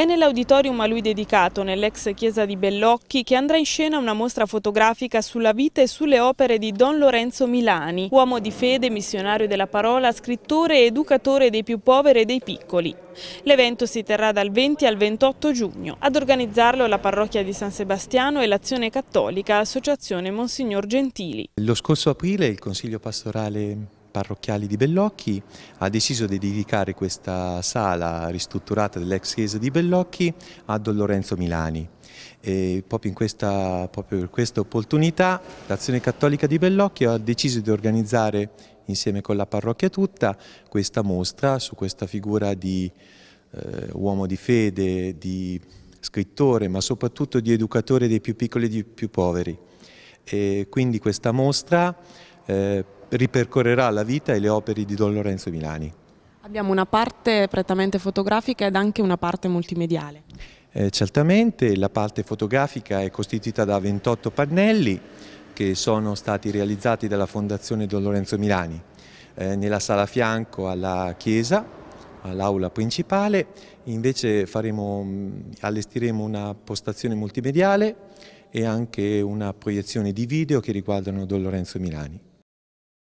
È nell'auditorium a lui dedicato, nell'ex chiesa di Bellocchi, che andrà in scena una mostra fotografica sulla vita e sulle opere di Don Lorenzo Milani, uomo di fede, missionario della parola, scrittore e educatore dei più poveri e dei piccoli. L'evento si terrà dal 20 al 28 giugno. Ad organizzarlo la parrocchia di San Sebastiano e l'Azione Cattolica, Associazione Monsignor Gentili. Lo scorso aprile il Consiglio Pastorale parrocchiali di Bellocchi ha deciso di dedicare questa sala ristrutturata dell'ex chiesa di Bellocchi a Don Lorenzo Milani. E proprio, questa, proprio per questa opportunità l'Azione Cattolica di Bellocchi ha deciso di organizzare insieme con la parrocchia tutta questa mostra su questa figura di eh, uomo di fede, di scrittore ma soprattutto di educatore dei più piccoli e dei più poveri. E quindi questa mostra eh, ripercorrerà la vita e le opere di Don Lorenzo Milani. Abbiamo una parte prettamente fotografica ed anche una parte multimediale. Eh, certamente la parte fotografica è costituita da 28 pannelli che sono stati realizzati dalla Fondazione Don Lorenzo Milani eh, nella sala a fianco alla chiesa, all'aula principale, invece faremo, mm, allestiremo una postazione multimediale e anche una proiezione di video che riguardano Don Lorenzo Milani.